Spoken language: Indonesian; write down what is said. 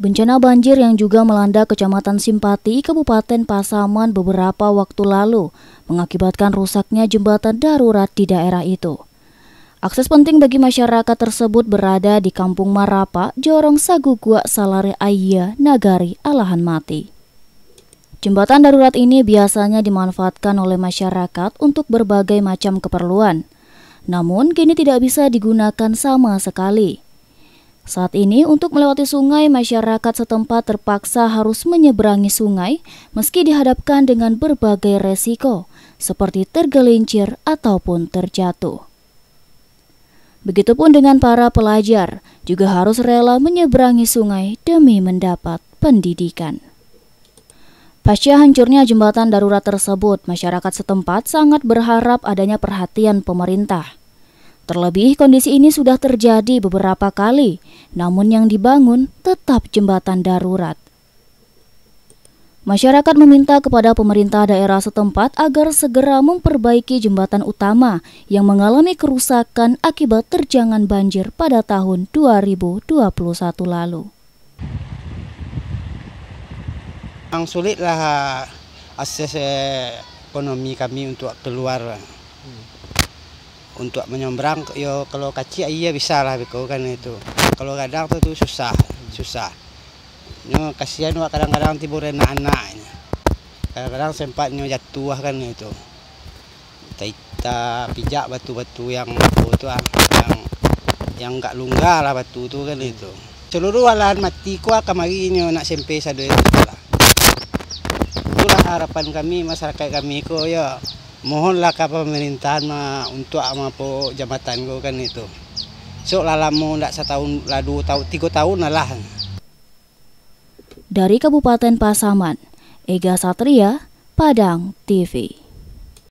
Bencana banjir yang juga melanda Kecamatan Simpati, Kabupaten Pasaman beberapa waktu lalu mengakibatkan rusaknya jembatan darurat di daerah itu. Akses penting bagi masyarakat tersebut berada di Kampung Marapa, Jorong Sagugua, Salare Aya, Nagari, Alahan Mati. Jembatan darurat ini biasanya dimanfaatkan oleh masyarakat untuk berbagai macam keperluan. Namun, kini tidak bisa digunakan sama sekali. Saat ini untuk melewati sungai, masyarakat setempat terpaksa harus menyeberangi sungai meski dihadapkan dengan berbagai resiko seperti tergelincir ataupun terjatuh. Begitupun dengan para pelajar, juga harus rela menyeberangi sungai demi mendapat pendidikan. Pasca hancurnya jembatan darurat tersebut, masyarakat setempat sangat berharap adanya perhatian pemerintah Terlebih kondisi ini sudah terjadi beberapa kali, namun yang dibangun tetap jembatan darurat. Masyarakat meminta kepada pemerintah daerah setempat agar segera memperbaiki jembatan utama yang mengalami kerusakan akibat terjangan banjir pada tahun 2021 lalu. Yang sulitlah akses eh, ekonomi kami untuk keluar untuk menyeberang yo kalau kaci iya bisa lah biko kan itu kalau kadang tu tu susah susah no kasihan wak kadang-kadang tibo rena anak kadang-kadang sempat nyo jatuh kan itu kita pijak batu-batu yang batu ah yang yang enggak lunggah lah batu tu kan itu seluruh alahan mati ku akan ah, lagi nyo nak sempe sadu itu lah itulah harapan kami masyarakat kami ko yo mohonlah ke pemerintahan ma, untuk po jabatan gue kan itu. So lalamu ndak setahun lah dua tahun tiga tahun lah. Dari Kabupaten Pasaman, Ega Satria, Padang TV.